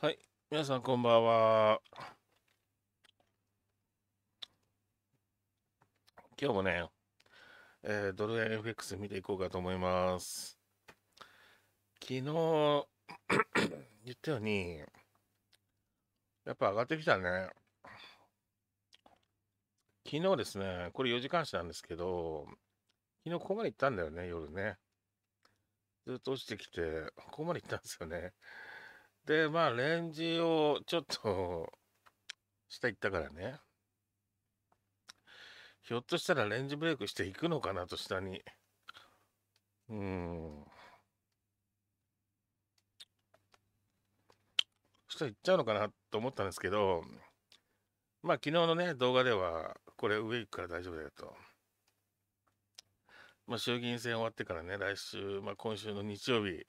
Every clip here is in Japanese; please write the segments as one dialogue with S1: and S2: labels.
S1: はい、皆さんこんばんは。
S2: 今日もね、えー、ドル円 FX 見ていこうかと思います。昨日 言ったように、やっぱ上がってきたね。昨日ですね、これ4時間足なんですけど、昨日ここまで行ったんだよね、夜ね。ずっと落ちてきて、ここまで行ったんですよね。でまあレンジをちょっと 下行ったからねひょっとしたらレンジブレイクしていくのかなと下に
S1: うん
S2: 下行っちゃうのかなと思ったんですけどまあ昨日のね動画ではこれ上行くから大丈夫だよと。まあ、衆議院選終わってからね、来週、まあ、今週の日曜日、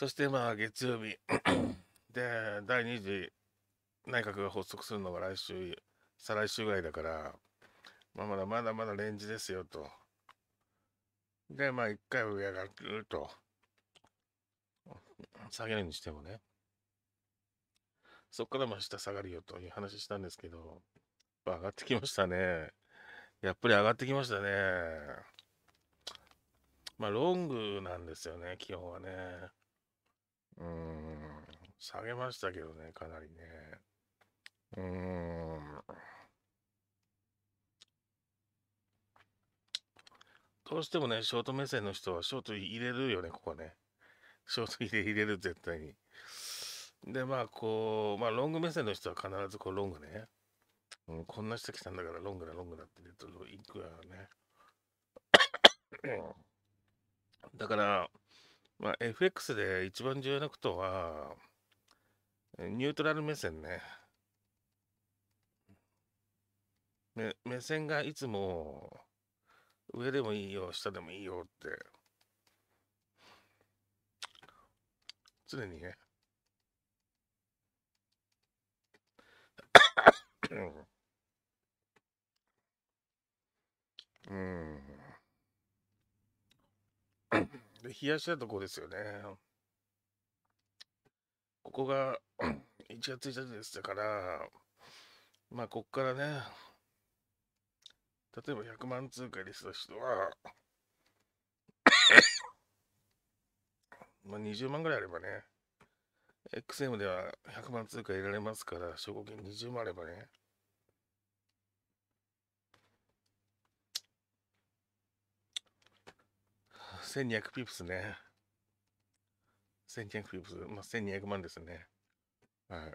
S2: そしてまあ月曜日 で第2次内閣が発足するのが来週再来週ぐらいだから、まあ、まだまだまだレンジですよと。でまあ1回上がると下げるにしてもねそこからまあ下下がるよという話したんですけど、上がってきましたねやっぱり上がってきましたねまあロングなんですよね気温はねうん、下げましたけどね、かなりね。うん。どうしてもね、ショート目線の人はショート入れるよね、ここね。ショート入れ入れる、絶対に。で、まあ、こう、まあ、ロング目線の人は必ずこう、ロングね。うん、こんな人来たんだから、ロングだ、ロングだって言うと、いくよね。だから、まあ、FX で一番重要なことは、ニュートラル目線ね。目目線がいつも上でもいいよ、下でもいいよって。常にね。うん。で、冷やしたとこですよね。ここが1 月1日でしたから、まあ、こっからね、例えば100万通貨でした人は まあ20万ぐらいあればね、XM では100万通貨得られますから、証拠金20万あればね、1200ピップスね。1200ピップス、まあ、1200万ですね。はい。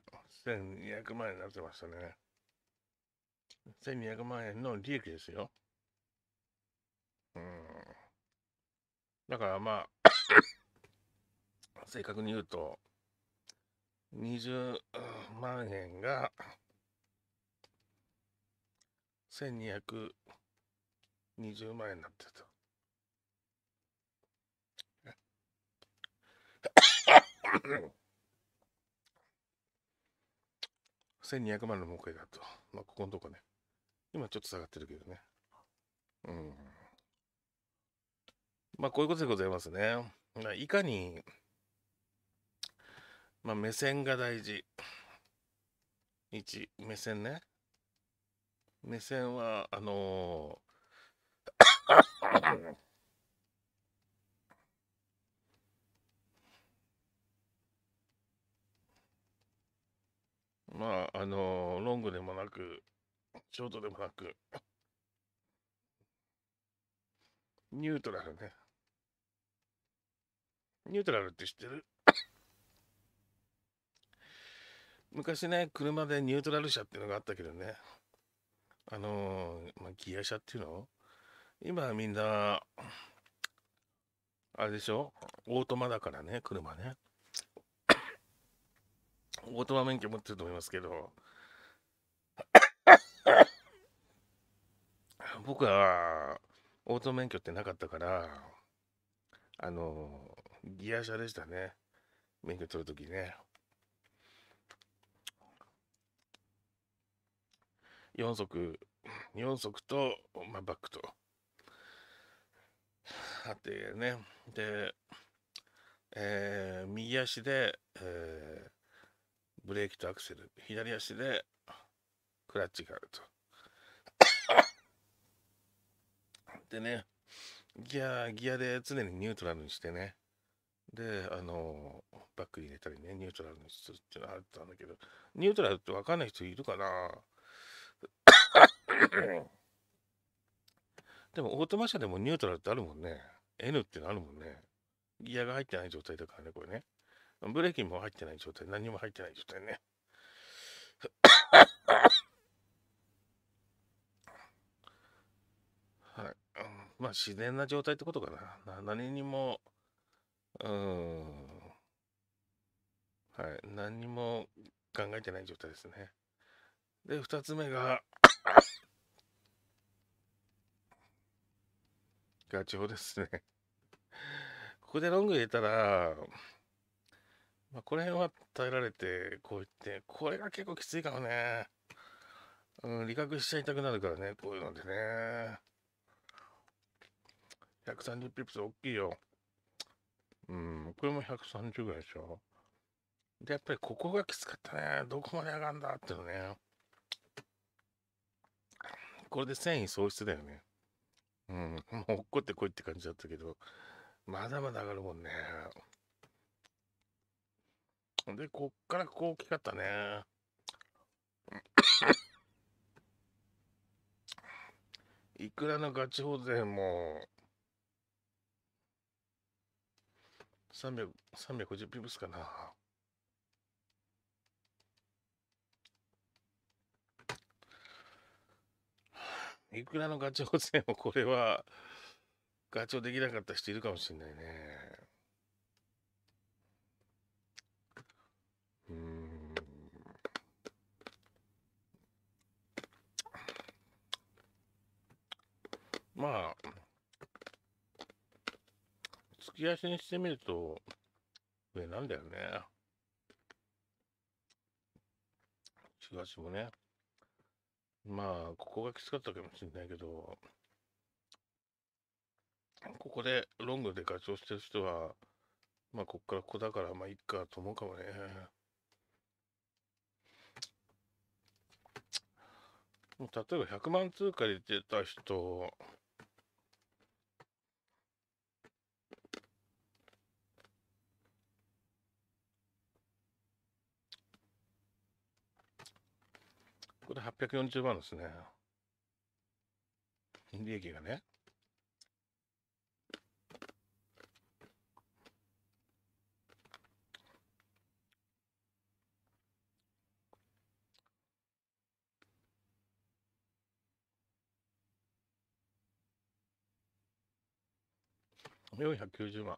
S2: 1200万円になってましたね。1200万円の利益ですよ。うん。だからまあ 正確に言うと、20万円が、1220万円になってた。1200万の儲けだと。まあ、ここのとこね。今ちょっと下がってるけどね。うん。まあ、こういうことでございますね。まいかに、まあ、目線が大事。1、目線ね。目線は、あのーまあ、あのロングでもなく、ショートでもなく、ニュートラルね。ニュートラルって知ってる昔ね、車でニュートラル車っていうのがあったけどね、あのー、まあ、ギア車っていうの今みんな、あれでしょオートマだからね、車ね。オートマ免許持ってると思いますけど 僕はオート免許ってなかったからあのギア車でしたね免許取るときね4足4足と、まあ、バックとあってねで、えー、右足で、えー、ブレーキとアクセル左足でクラッチがあると でねギアギアで常にニュートラルにしてねであのバック入れたりねニュートラルにするっていうのはあったんだけどニュートラルって分かんない人いるかな でもオートマ車でもニュートラルってあるもんね N ってのあるもんねギアが入ってない状態だからねこれねブレーキも入ってない状態、何も入ってない状態ね。はい。まあ自然な状態ってことかな。な何にも、うん。はい。何にも考えてない状態ですね。で、2つ目が ガチョウですね。ここでロング入れたら、まあ、こ辺は耐えられて、こう言って、これが結構きついかもね。うん、理覚しちゃいたくなるからね、こういうのでね。130ピップス大きいよ。うん、これも130ぐらいでしょ。で、やっぱりここがきつかったね。どこまで上がるんだっていうのね。これで繊維喪失だよね。うん、もう落っこってこいって感じだったけど、まだまだ上がるもんね。で、こっからこう大きかったね。いくらのガチ保全も、3 5 0ピブスかな。いくらのガチ保全もこれは、ガチョできなかった人いるかもしれないね。まあ、突き足にしてみると、上なんだよね。東もね。まあ、ここがきつかったかもしれないけど、ここでロングでガチしてる人は、まあ、こっからここだから、まあ、いっかと思うかもね。もう例えば100万通貨で出た人、れ840万ですね。利益がね。490万。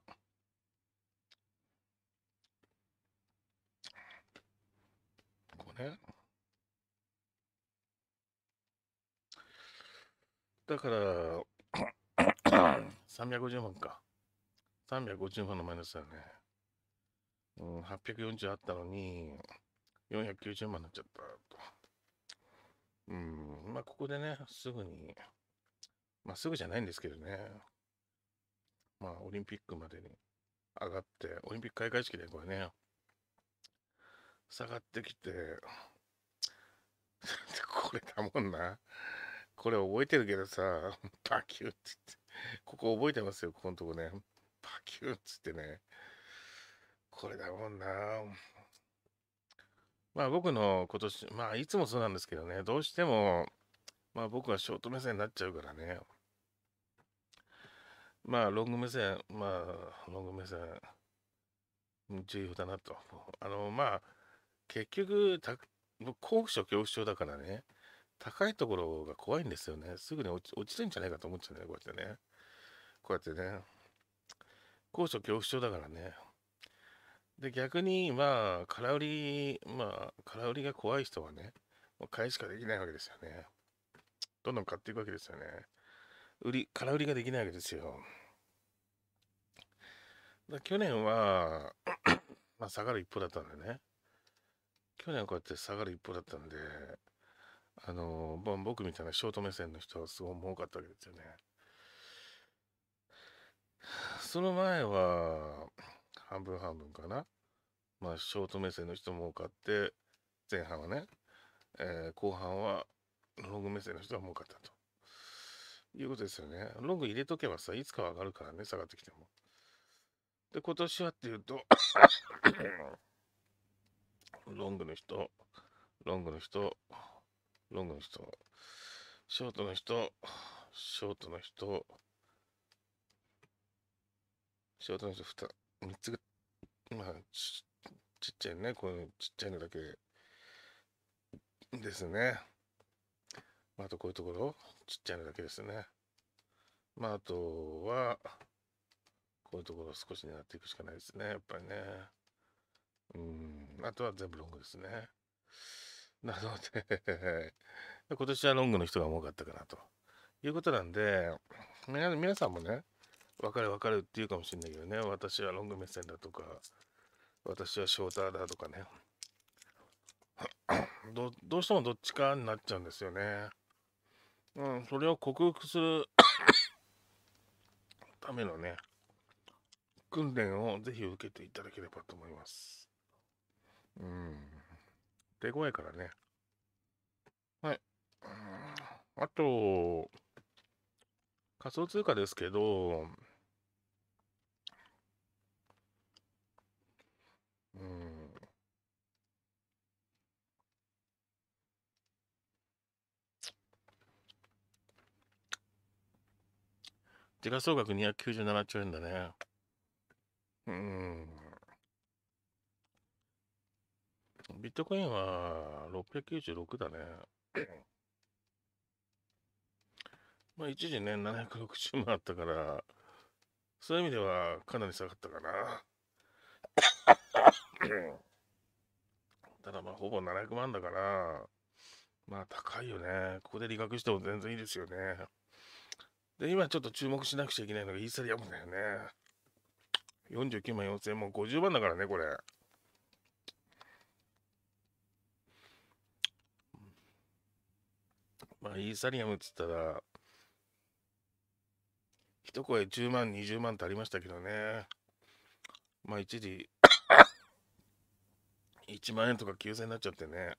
S2: これ、ね。だから、350 万か。350万のマイナスだね。うん、840あったのに、490万になっちゃったと。うん、まあ、ここでね、すぐに、まあ、すぐじゃないんですけどね。まあ、オリンピックまでに上がって、オリンピック開会式でこれね、下がってきて、これだもんな。これ覚えてるけどさ、バキューっ言って、ここ覚えてますよ、ここのとこね。バキューっつってね。これだもんな。まあ僕の今年、まあいつもそうなんですけどね、どうしても、まあ僕はショート目線になっちゃうからね。まあロング目線、まあロング目線、重要だなと。あの、まあ結局、僕、高所恐怖症だからね。高いところが怖いんですよねすぐに落ちるんじゃないかと思っちゃうねこうやってねこうやってね高所恐怖症だからねで逆にまあ空売りまあ空売りが怖い人はねもう買いしかできないわけですよねどんどん買っていくわけですよね売り空売りができないわけですよだ去年はまあ下がる一方だったんでね去年はこうやって下がる一方だったんであの僕みたいなショート目線の人はすごい多かったわけですよね。その前は半分半分かな。まあショート目線の人も多かって前半はね、えー、後半はロング目線の人は多かったと。いうことですよね。ロング入れとけばさ、いつかは上がるからね、下がってきても。で、今年はっていうとロングの人、ロングの人、ロングの人、ショートの人、ショートの人、ショートの人 2, 3つが、まあち、ちっちゃいね、このちっちゃいのだけですね。まあ、あとこういうところ、ちっちゃいのだけですね。まあ、あとは、こういうところを少し狙っていくしかないですね、やっぱりね。うん、あとは全部ロングですね。なので 今年はロングの人が多かったかなということなんで、皆さんもね、分かる分かるって言うかもしれないけどね、私はロング目線だとか、私はショーターだとかね ど、どうしてもどっちかになっちゃうんですよね。うん、それを克服する ためのね、訓練をぜひ受けていただければと思います。うん手強いからね。はい。あと、仮想通貨ですけど、うん。時価総額297兆円だね。うん。ビットコインは696だね。まあ一時ね、760万あったから、そういう意味ではかなり下がったかな。ただまあほぼ700万だから、まあ高いよね。ここで理学しても全然いいですよね。で、今ちょっと注目しなくちゃいけないのがイーサリアムだよね。49万4000円も50万だからね、これ。まあ、イーサリアムっつったら、一声10万、20万ってありましたけどね。まあ、一時1万円とか9000円になっちゃってね。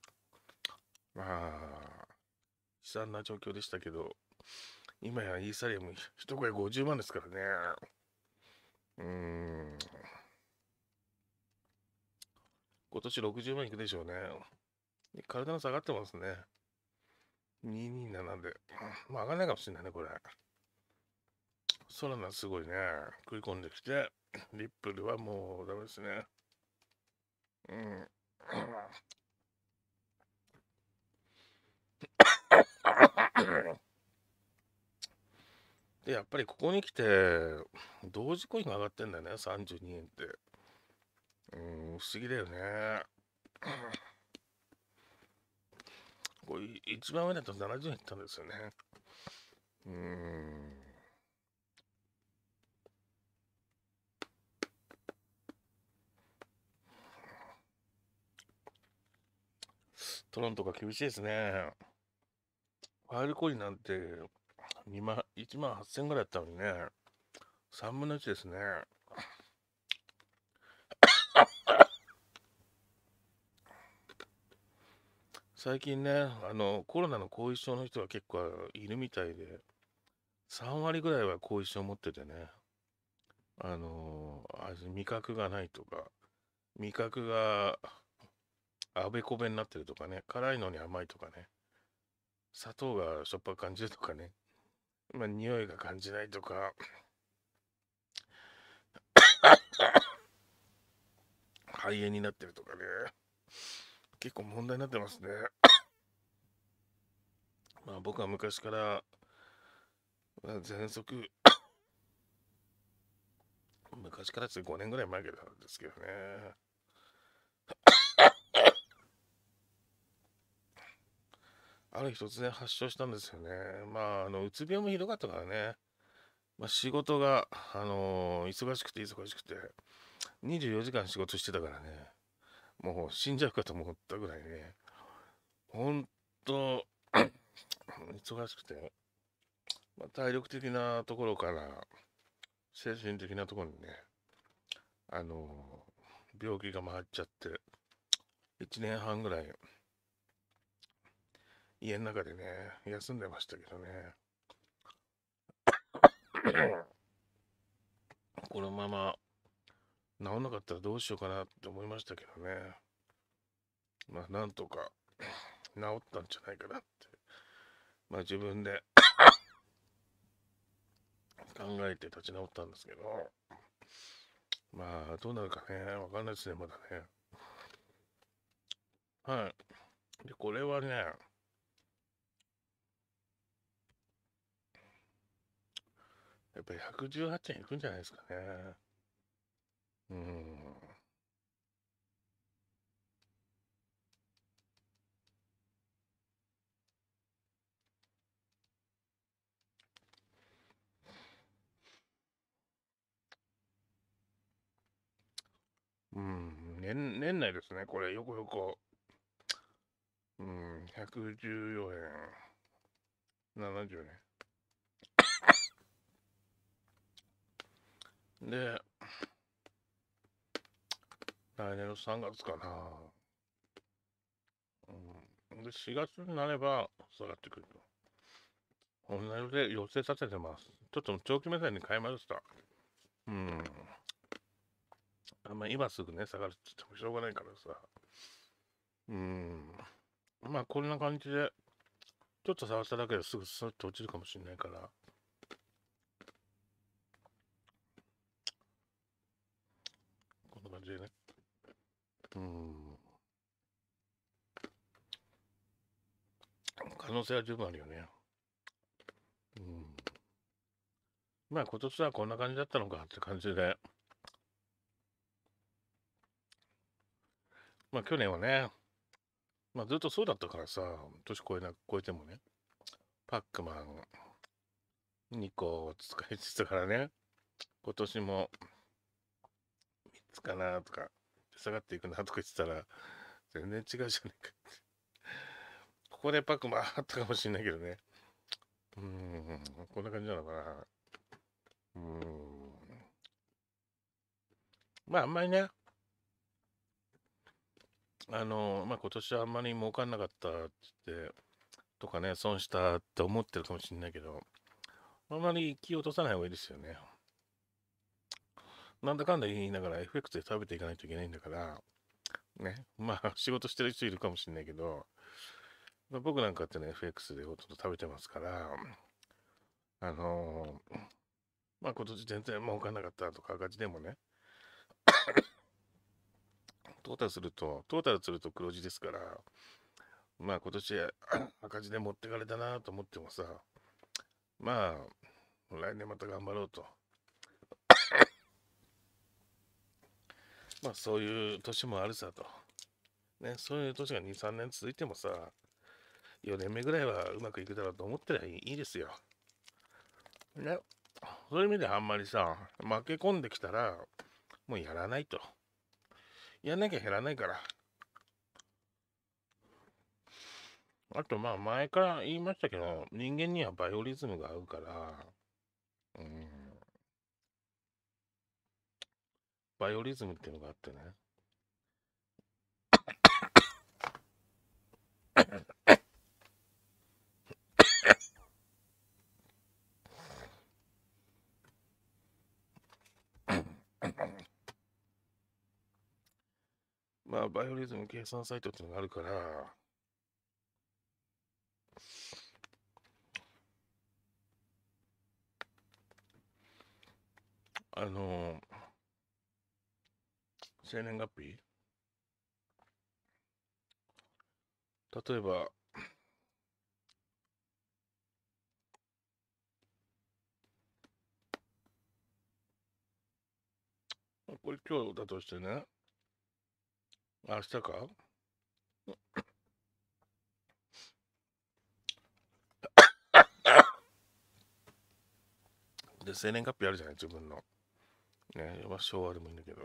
S2: まあ、悲惨な状況でしたけど、今やイーサリアム一声50万ですからね。うーん。今年60万いくでしょうね。体が下がってますね。227で。まあ、上がんないかもしれないね、これ。ソラナすごいね。食い込んできて、リップルはもうダメですね。うん。で、やっぱりここに来て、同時コインが上がってんだよね、32円って。うん、不思議だよね。こう一番上だと70円いったんですよね。うん。トロントが厳しいですね。ファイルコインなんて2万、1万8000ぐらいだったのにね、3分の1ですね。最近ね、あの、コロナの後遺症の人が結構いるみたいで、3割ぐらいは後遺症持っててね、あの、味覚がないとか、味覚があべこべになってるとかね、辛いのに甘いとかね、砂糖がしょっぱく感じるとかね、まあ、匂いが感じないとか、肺炎になってるとかね。結構問題になってますね まあ僕は昔から、まあ、喘息昔からって5年ぐらい前からですけどねある日突然発症したんですよね。まあ、あのうつ病もひどかったからね。まあ、仕事が、あのー、忙しくて忙しくて、24時間仕事してたからね。もう死んじゃうかと思ったぐらいね、ほんと、忙しくて、まあ、体力的なところから、精神的なところにね、あのー、病気が回っちゃって、1年半ぐらい、家の中でね、休んでましたけどね。このまま治らなかったらどうしようかなって思いましたけどね。まあ、なんとか治ったんじゃないかなって。まあ、自分で考えて立ち直ったんですけど。まあ、どうなるかね。わかんないですね、まだね。はい。で、これはね、やっぱり118円いくんじゃないですかね。うん。
S1: うん、
S2: 年年内ですね、これ、よこよこ。うん、114円、70円。で、来年の3月かな。うん。で、4月になれば下がってくると。同じで寄せさせてます。ちょっと長期目線に変えました。うん。あんま今すぐね、下がるって言ってもしょうがないからさ。うん。まあ、こんな感じで、ちょっと触っただけですぐスッと落ちるかもしれないから。こんな感じでね。うん。可能性は十分あるよね。うん。まあ今年はこんな感じだったのかって感じで。まあ去年はね、まあずっとそうだったからさ、年越えな、超えてもね、パックマン2個使いつつからね、今年も3つかなとか、下がっていくなとか言ってたら、全然違うじゃねえかって。ここでパックもあったかもしれないけどね。うん、こんな感じなのかな。うん。まあ、あんまりね、あの、まあ今年はあんまり儲かんなかったって言って、とかね、損したって思ってるかもしれないけど、あんまり気を落とさない方がいいですよね。なんだかんだ言いながら FX で食べていかないといけないんだから、ね、まあ仕事してる人いるかもしれないけど、僕なんかってね、FX でほとんど食べてますから、あのー、まあ今年全然儲かんなかったとか赤字でもね、トータルすると、トータルすると黒字ですから、まあ今年赤字で持ってかれたなと思ってもさ、まあ、来年また頑張ろうと。まあそういう年もあるさと。ね、そういう年が2、3年続いてもさ、4年目ぐらいはうまくいくだろうと思ってりゃいいですよ。ね、そういう意味であんまりさ、負け込んできたら、もうやらないと。やんなきゃ減らないから。あとまあ前から言いましたけど、人間にはバイオリズムが合うから、うん。バイオリズムっていうのがあってね。まあ、バイオリズム計算サイトっていうのがあるから、あのー生年月日例えば、これ今日だとしてね、明日か で、生年月日あるじゃない、自分の。ね、昭和でもいいんだけど。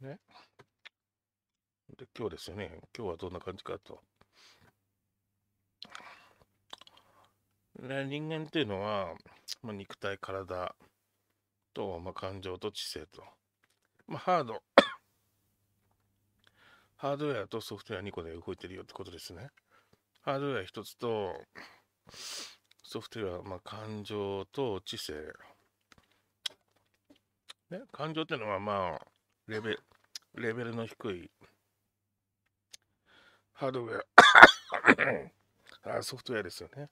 S2: ね。で、今日ですよね。今日はどんな感じかと。ね、人間っていうのは、まあ、肉体、体と、まあ、感情と知性と、まあ、ハード、ハードウェアとソフトウェア2個で動いてるよってことですね。ハードウェア1つと、ソフトウェアは、まあ、感情と知性。ね、感情っていうのは、まあ、レベル、レベルの低いハードウェア ソフトウェアですよね。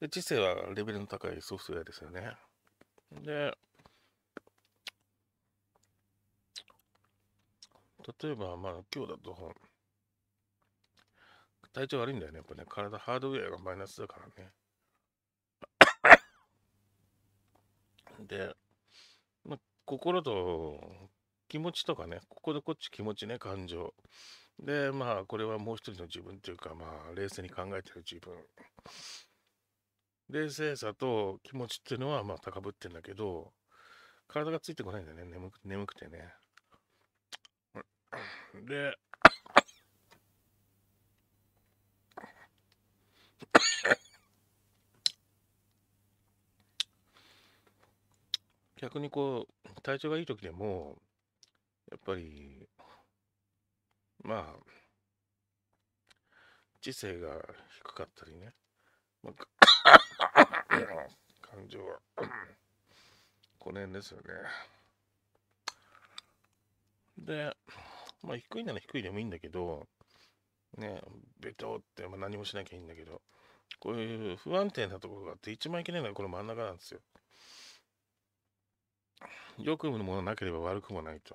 S2: で、知性はレベルの高いソフトウェアですよね。で、例えば、まあ、今日だと、体調悪いんだよね。やっぱね、体ハードウェアがマイナスだからね。で、ま心と気持ちとかね、ここでこっち気持ちね、感情。で、まあ、これはもう一人の自分というか、まあ、冷静に考えてる自分。冷静さと気持ちっていうのは、まあ、高ぶってんだけど、体がついてこないんだよね、眠く眠くてね。で、逆にこう体調がいい時でもやっぱりまあ知性が低かったりね、まあ、感情はこの辺ですよねでまあ低いなら低いでもいいんだけどねベトって、ま何もしなきゃいいんだけどこういう不安定なところがあって一番いけないのはこの真ん中なんですよ良くものなければ悪くもないと。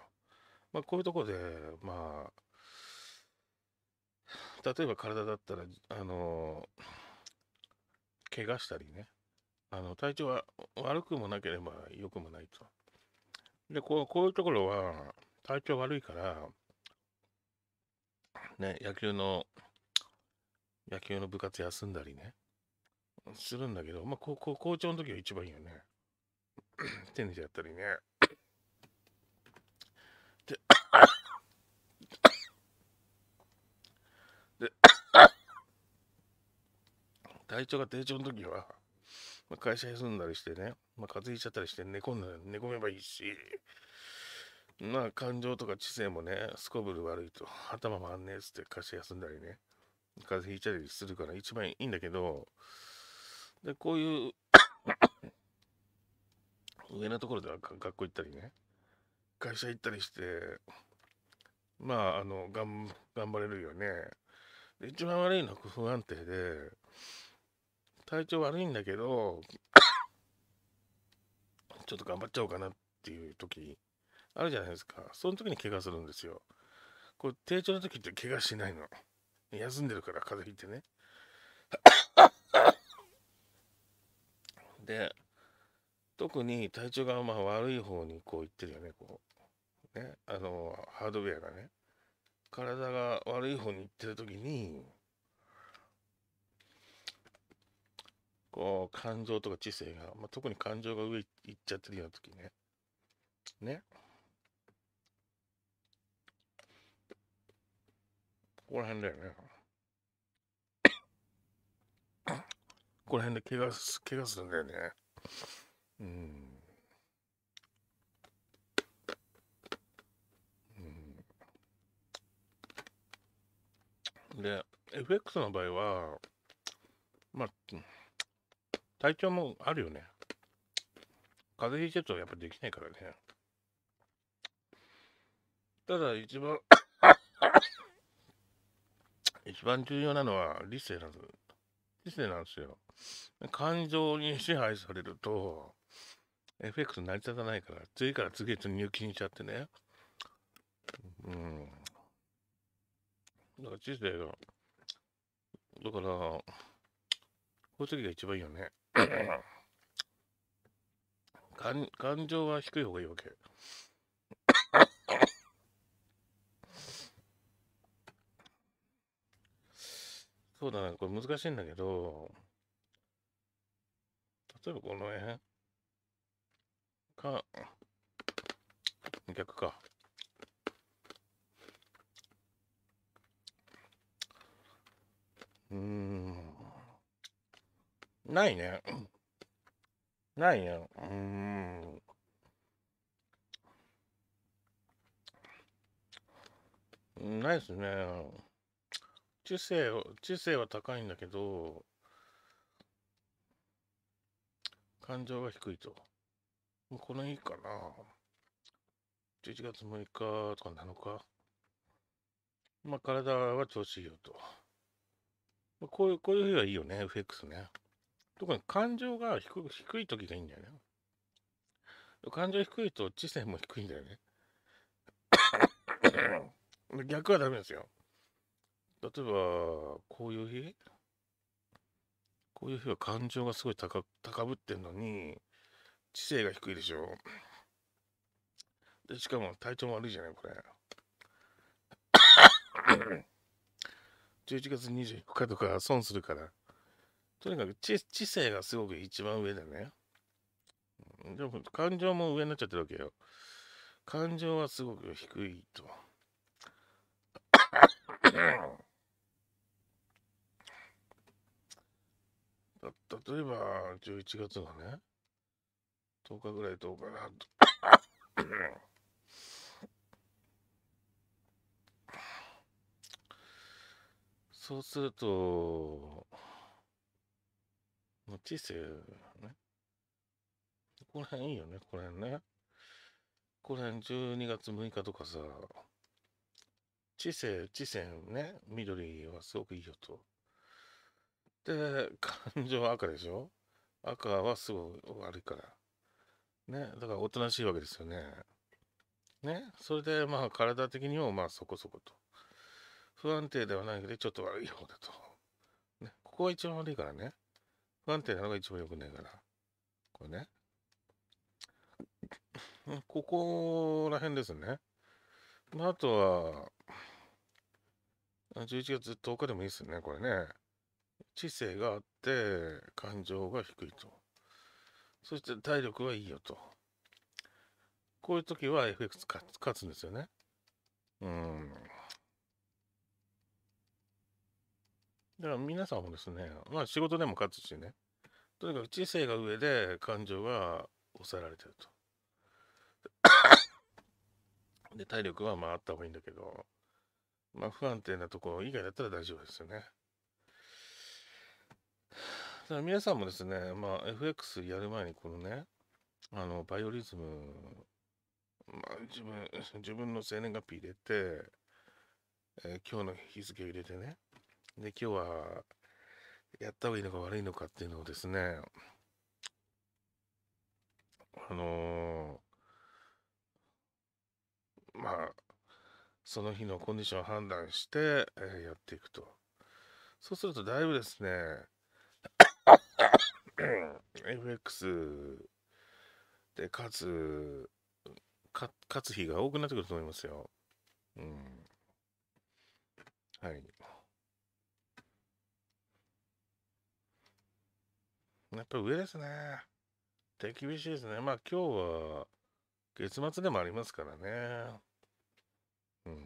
S2: まあ、こういうところで、まあ、例えば体だったら、あの、怪我したりね、あの、体調は悪くもなければ良くもないと。で、こうこういうところは、体調悪いから、ね、野球の、野球の部活休んだりね、するんだけど、まあ、ここ校長の時は一番いいよね。手抜いちやったりね。で、で体調が低調の時は、まあ、会社休んだりしてね、まあ、風邪ひいちゃったりして寝込んだ寝込めばいいし、まあ感情とか知性もね、すこぶる悪いと、頭もあんねえっつって会社休んだりね、風邪ひいちゃったりするから一番いいんだけど、で、こういう上のところでは学校行ったりね会社行ったりしてまああの頑張れるよねで一番悪いのは不安定で体調悪いんだけど ちょっと頑張っちゃおうかなっていう時あるじゃないですかその時に怪我するんですよこれ低調の時って怪我しないの休んでるから風邪ひいてね で特に体調がまあ悪い方にこういってるよねこうねあのハードウェアがね体が悪い方にいってる時にこう感情とか知性が、まあ、特に感情が上いっちゃってるような時ねねここら辺だよねここら辺で怪我怪我するんだよねうん。うん、で FX の場合はまあ体調もあるよね風邪ひいてるとやっぱできないからねただ一番 一番重要なのは理性なんです理性なんですよ感情に支配されるとエフェクト成り立たないから、次から次へと入金しちゃってね。うん。だから人生が、だから、こういう時が一番いいよね。感感情は低い方がいいわけ。そうだね、これ難しいんだけど、例えばこの辺。か、逆か。うん。ないね。ないね。うん。ないですね。知性、知性は高いんだけど、感情が低いと。この日かな。11月6日とか7日。まあ、体は調子いいよと。まあ、こういう、こういう日はいいよね、FX ね。特に感情が低低い時がいいんだよね。感情低いと知性も低いんだよね。逆はダメですよ。例えば、こういう日こういう日は感情がすごい高高ぶってんのに、知性が低いでしょでしかも体調も悪いじゃないこれ11 月24日とか損するからとにかく知知性がすごく一番上だねでも感情も上になっちゃってるわけよ感情はすごく低いと 例えば11月のね日ぐらいどうかなと。そうすると、もう知性ね。この辺いいよね、この辺ね。この辺12月6日とかさ、知性、知性ね、緑はすごくいいよと。で、感情は赤でしょ赤はすごい悪いから。ね、だからおとなしいわけですよね。ね、それでまあ体的にもまあそこそこと。不安定ではないけど、ちょっと悪い方だと。ね、ここが一番悪いからね。不安定なのが一番良くないから。これね。ここら辺ですね。まあ、あとは、11月10日でもいいですね、これね。知性があって、感情が低いと。そして体力はいいよと。こういう時は FX 勝つ勝つんですよね。うん。だから皆さんもですね、まあ仕事でも勝つしね、とにかく知性が上で感情が抑えられてると。で、体力はまああった方がいいんだけど、まあ不安定なところ以外だったら大丈夫ですよね。皆さんもですね、まあ、FX やる前にこのねあのバイオリズム、まあ、自分自分の生年月日入れて、えー、今日の日付を入れてねで今日はやった方がいいのか悪いのかっていうのをですねあのー、まあその日のコンディションを判断して、えー、やっていくとそうするとだいぶですね FX で勝つ、勝つ日が多くなってくると思いますよ。うん。はい。やっぱ上ですね。手厳しいですね。まあ今日は月末でもありますからね。うん。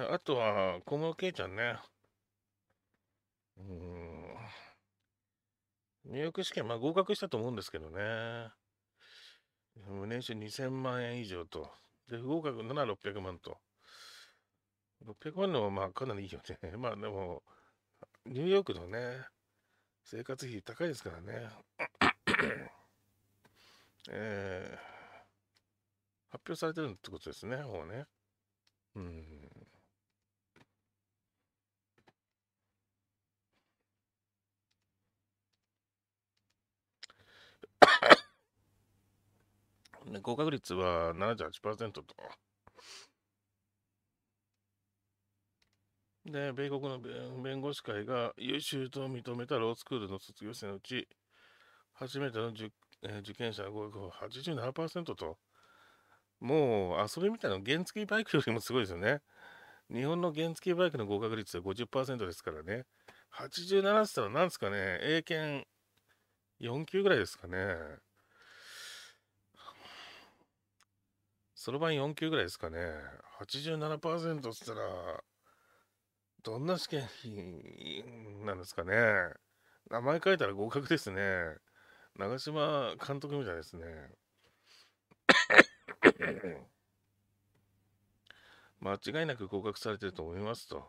S2: はい。あとは小室圭ちゃんね。うん。入学試験、まあ合格したと思うんですけどね。年収2000万円以上と。で、不合格7600万と。600万のまあかなりいいよね。まあでも、ニューヨークのね、生活費高いですからね。えー、発表されてるってことですね、もうね。うん。ね、合格率は78%と。で、米国の弁護士会が優秀と認めたロースクールの卒業生のうち、初めての受,、え受験者合格は87%と。もう遊びみたいな原付バイクよりもすごいですよね。日本の原付バイクの合格率は50%ですからね。87って言ったら何ですかね、英検4級ぐらいですかね。そろばん4級ぐらいですかね。87%っつったら、どんな試験なんですかね。名前書いたら合格ですね。長嶋監督みたいですね。間違いなく合格されてると思いますと。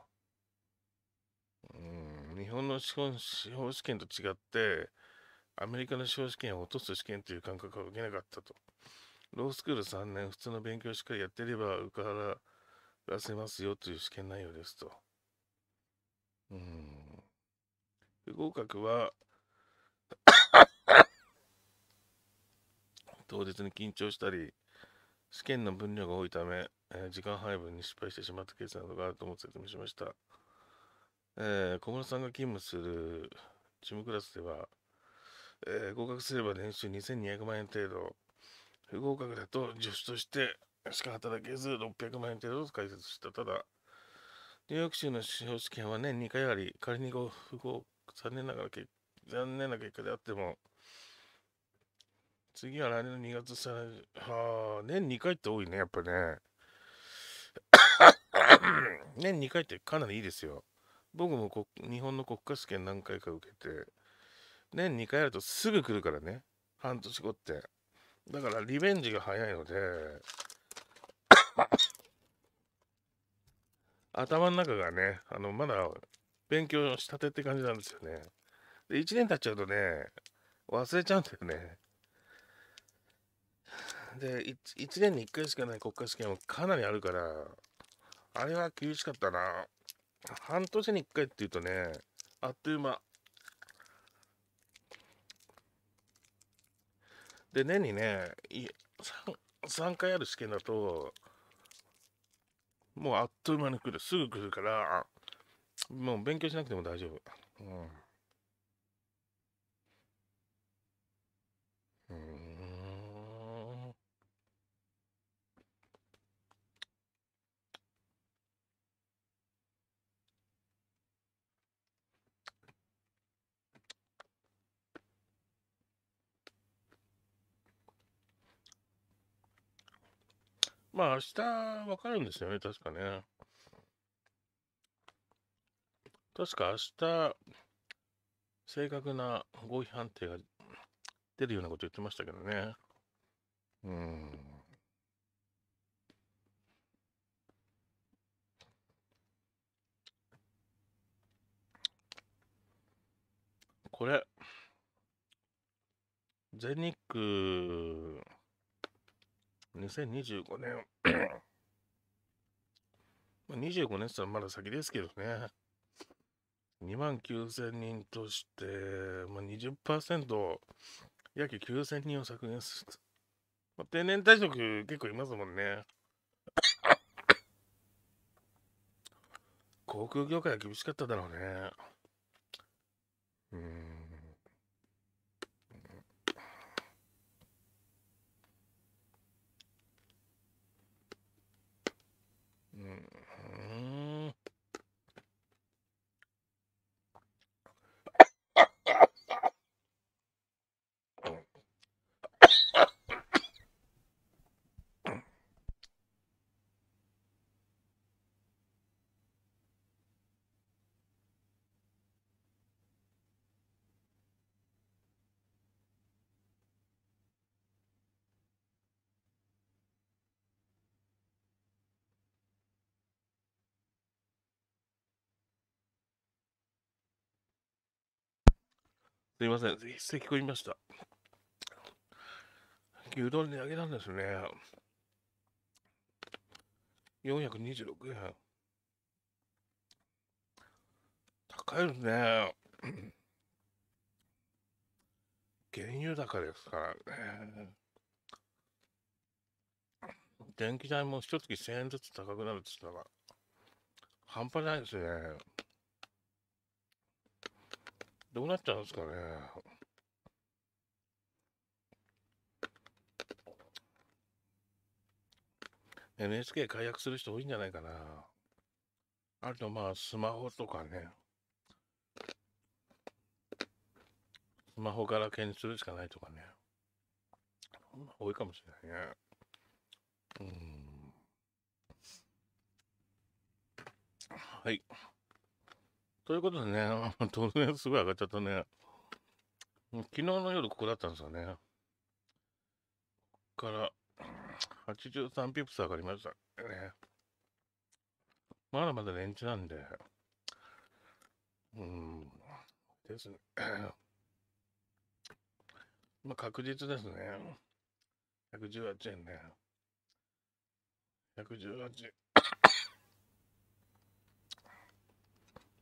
S2: うん日本の司法司法試験と違って、アメリカの司法試験を落とす試験という感覚は受けなかったと。ロースクール3年、普通の勉強しっかりやってれば受からせますよという試験内容ですと。
S1: うん。
S2: 不合格は当日に緊張したり、試験の分量が多いため、えー、時間配分に失敗してしまったケースなどがあると思って説明しました。えー、小室さんが勤務する事務クラスでは、えー、合格すれば年収2200万円程度、不合格だと助手としてしか働けず600万円程度と解説した。ただ、ニューヨーク州の司法試験は年2回あり、仮に不合残念ながら残念な結果であっても、次は来年の2月3日、はあ、年2回って多いね、やっぱね。年2回ってかなりいいですよ。僕も日本の国家試験何回か受けて、年2回やるとすぐ来るからね、半年後って。だからリベンジが早いので 頭の中がねあのまだ勉強したてって感じなんですよねで1年経っちゃうとね忘れちゃうんだよねで 1, 1年に1回しかない国家試験はかなりあるからあれは厳しかったな半年に1回っていうとねあっという間で年にね 3, 3回ある試験だともうあっという間に来るすぐ来るからもう勉強しなくても大丈夫うんまあ明日わかるんですよね、確かね。確か明日、正確な合否判定が出るようなこと言ってましたけどね。うん。これ、全日空2025年まあ、25年ってらまだ先ですけどね。2万9000人として、まあ20、20%約9000人を削減する。まあ、定年退職結構いますもんね。航空業界は厳しかっただろうね。すいません、咳込みました。牛丼値上げなんですね。426円。高いですね。原油高ですからね。電気代も一月1000円ずつ高くなるって言ったら、半端ないですね。どうなっちゃうんですかね。NHK 解約する人多いんじゃないかな。あとまあスマホとかね。スマホから検出するしかないとかね。多いかもしれないね。うん。はい。ということでね、当然すごい上がっちゃったね。昨日の夜ここだったんですよね。ここから83ピップス上がりました。ね、まだまだレンチなんで。うん。ですね。まあ確実ですね。118円ね。118。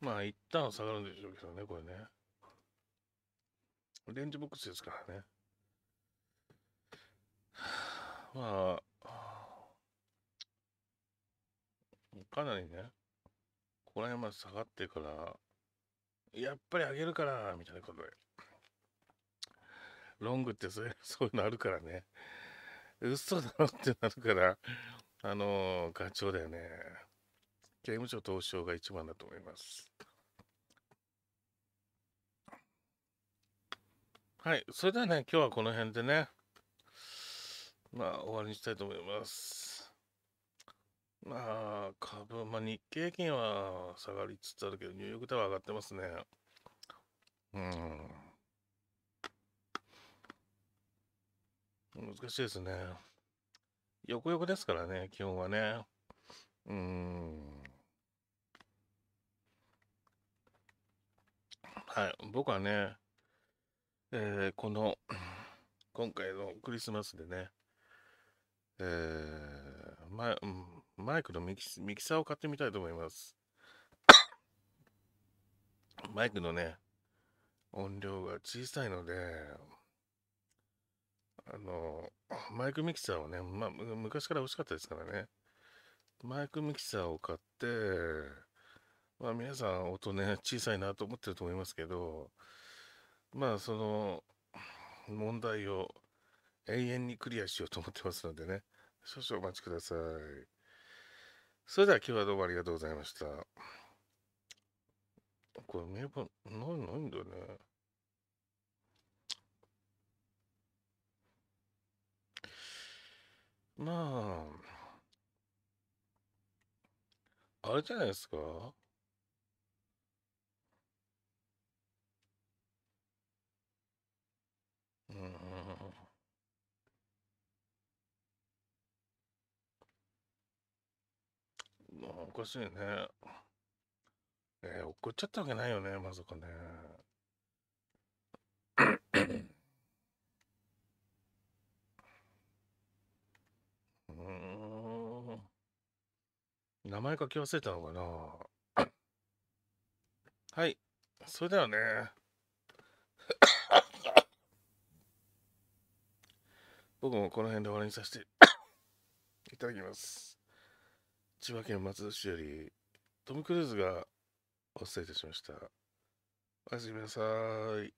S2: まあ一旦下がるんでしょうけどね、これね。レンジボックスですからね。まあ、かなりね、ここら辺まで下がってから、やっぱり上げるから、みたいなことで。ロングって そういうのあるからね。嘘だろってなるから、あのー、ガチョウだよね。刑務所投資が一番だと思います。はい、それではね、今日はこの辺でね、まあ、終わりにしたいと思います。まあ、株、まあ、日経平均は下がりつつあるけど、ニューヨークでは上がってますね。うん。難しいですね。横横ですからね、基本はね。うん。はい、僕はね、えー、この 今回のクリスマスでね、えー、マイマイクのミキミキサーを買ってみたいと思います。マイクのね、音量が小さいので、あの、マイクミキサーをね、ま、昔から欲しかったですからね、マイクミキサーを買って、まあ、皆さん音ね小さいなと思ってると思いますけどまあその問題を永遠にクリアしようと思ってますのでね少々お待ちくださいそれでは今日はどうもありがとうございましたこれ名簿ないないんだよねまああれじゃないですかうん。まあ、おかしいね。えー、こっちゃったわけないよね、まさかね。
S1: うん。
S2: 名前書き忘れたのかなはい。それではね。僕もこの辺で終わりにさせていただきます。千葉県松戸市よりトム・クルーズがお伝えいたしました。おやすみなさい。